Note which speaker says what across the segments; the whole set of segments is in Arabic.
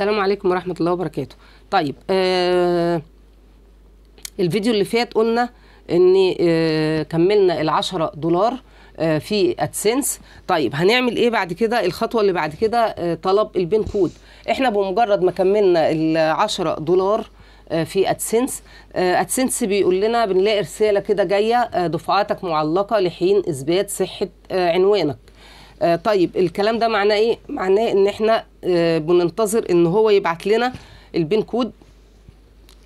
Speaker 1: السلام عليكم ورحمه الله وبركاته طيب آه الفيديو اللي فات قلنا ان آه كملنا ال10 دولار آه في ادسنس طيب هنعمل ايه بعد كده الخطوه اللي بعد كده آه طلب البين كود احنا بمجرد ما كملنا ال10 دولار آه، في ادسنس ادسنس آه، بيقول لنا بنلاقي رساله كده جايه آه، دفعاتك معلقه لحين اثبات صحه عنوانك آه طيب الكلام ده معناه ايه معناه ان احنا آه بننتظر ان هو يبعت لنا البين كود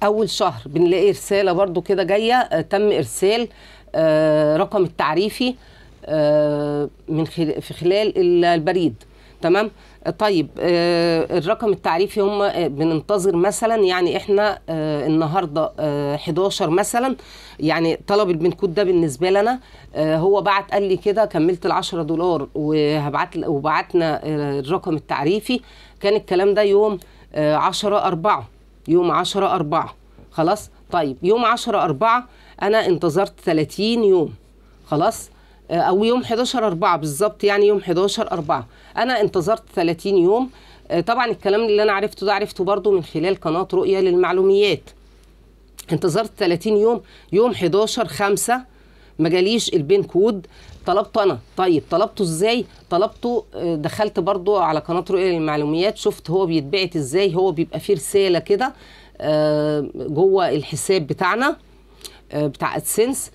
Speaker 1: اول شهر بنلاقي رساله برضو كده جايه آه تم ارسال آه رقم التعريفي آه من في خلال البريد تمام طيب آه، الرقم التعريفي هم آه، بننتظر مثلا يعني احنا آه، النهارده 11 مثلا يعني طلب البنكود ده بالنسبه لنا هو بعت قال لي كده كملت ال 10 دولار وهبعت وبعتنا الرقم التعريفي كان الكلام ده يوم 10 4 يوم 10 4 خلاص طيب يوم 10 4 انا انتظرت 30 يوم خلاص آه، او يوم 11 4 بالظبط يعني يوم 11 4 انا انتظرت 30 يوم آه، طبعا الكلام اللي انا عرفته ده عرفته برضو من خلال قناه رؤيه للمعلوميات انتظرت 30 يوم يوم 11 5 ما جاليش البين كود طلبته انا طيب طلبته ازاي طلبته آه، دخلت برضو على قناه رؤيه للمعلوميات شفت هو بيتبعت ازاي هو بيبقى فيه رساله كده جوه الحساب بتاعنا آه، بتاع ادسنس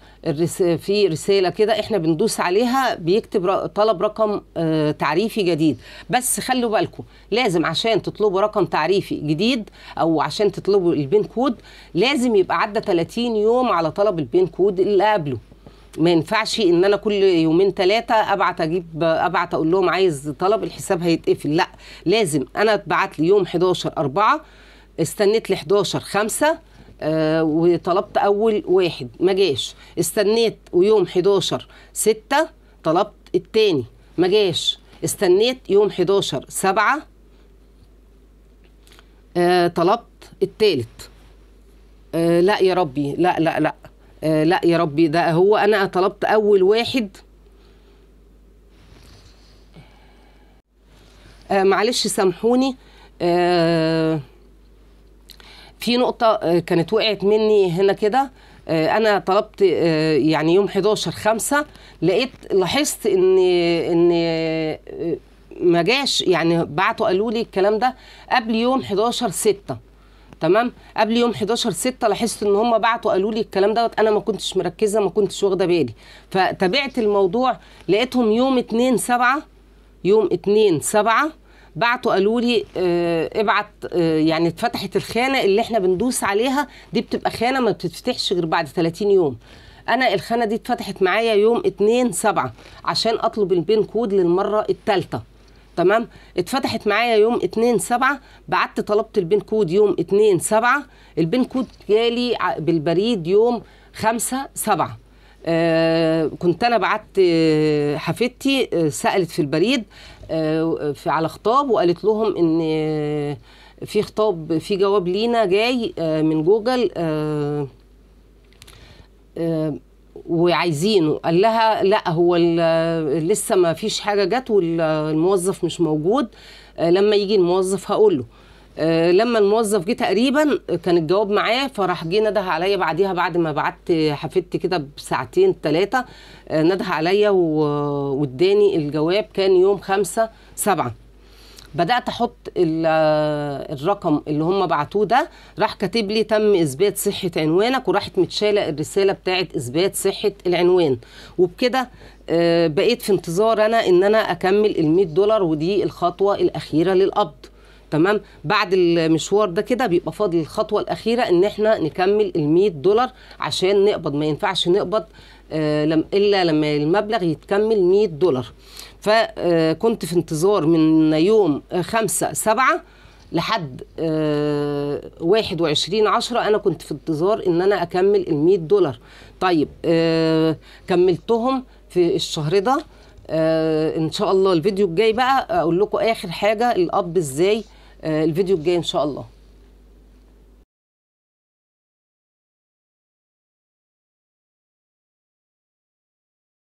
Speaker 1: في رساله كده احنا بندوس عليها بيكتب طلب رقم آه، تعريفي جديد بس خلوا بالكم لازم عشان تطلبوا رقم تعريفي جديد او عشان تطلبوا البين كود لازم يبقى عدى 30 يوم على طلب البين كود اللي قبله ما ينفعش ان انا كل يومين ثلاثه ابعت اجيب ابعت اقول لهم عايز طلب الحساب هيتقفل لا لازم انا اتبعت لي يوم 11 4 استنيت ل 11 5 آه وطلبت اول واحد ما جاش استنيت ويوم 11 6 طلبت الثاني ما جاش استنيت يوم 11 7 آه طلبت الثالث آه لا يا ربي لا لا لا آه لا يا ربي ده هو انا طلبت اول واحد آه معلش سامحوني آه في نقطة آه، كانت وقعت مني هنا كده آه، انا طلبت آه، يعني يوم 11 5 لقيت لاحظت ان ان ما جاش يعني بعتوا قالوا لي الكلام ده قبل يوم 11 6 تمام قبل يوم 11 6 لاحظت ان هم بعتوا قالوا لي الكلام دوت انا ما كنتش مركزه ما كنتش واخده بالي فتابعت الموضوع لقيتهم يوم 2 7 يوم 2 7 بعتوا قالوا لي آه، ابعت آه، يعني اتفتحت الخانه اللي احنا بندوس عليها دي بتبقى خانه ما بتتفتحش غير بعد 30 يوم انا الخانه دي اتفتحت معايا يوم 2 7 عشان اطلب البين كود للمره الثالثه تمام اتفتحت معايا يوم 2 7 بعت طلبت البين كود يوم 2 7 البين كود جالي بالبريد يوم 5 7 آه، كنت انا بعت آه، حفيدتي آه، سالت في البريد في على خطاب وقالت لهم ان في خطاب في جواب لينا جاي من جوجل وعايزينه قال لها لا هو لسه ما فيش حاجه جت والموظف مش موجود لما يجي الموظف هقول له آه، لما الموظف جه تقريبا كان الجواب معاه فراح جه نده عليا بعديها بعد ما بعت حفيدتي كده بساعتين ثلاثه آه، نده عليا واداني الجواب كان يوم خمسة سبعة بدات احط الرقم اللي هم بعتوه ده راح كاتب لي تم اثبات صحه عنوانك وراحت متشاله الرساله بتاعه اثبات صحه العنوان وبكده آه، بقيت في انتظار انا ان انا اكمل ال 100 دولار ودي الخطوه الاخيره للقبض تمام بعد المشوار ده كده بيبقى فاضل الخطوه الاخيره ان احنا نكمل ال100 دولار عشان نقبض ما ينفعش نقبض آه، الا لما المبلغ يتكمل 100 دولار فكنت آه، في انتظار من يوم 5 7 لحد 21 آه، 10 انا كنت في انتظار ان انا اكمل ال 100 دولار طيب كملتهم في الشهر ده ان شاء الله الفيديو الجاي بقى اقول لكم اخر حاجه الاب ازاي آه، الفيديو الجاي ان شاء الله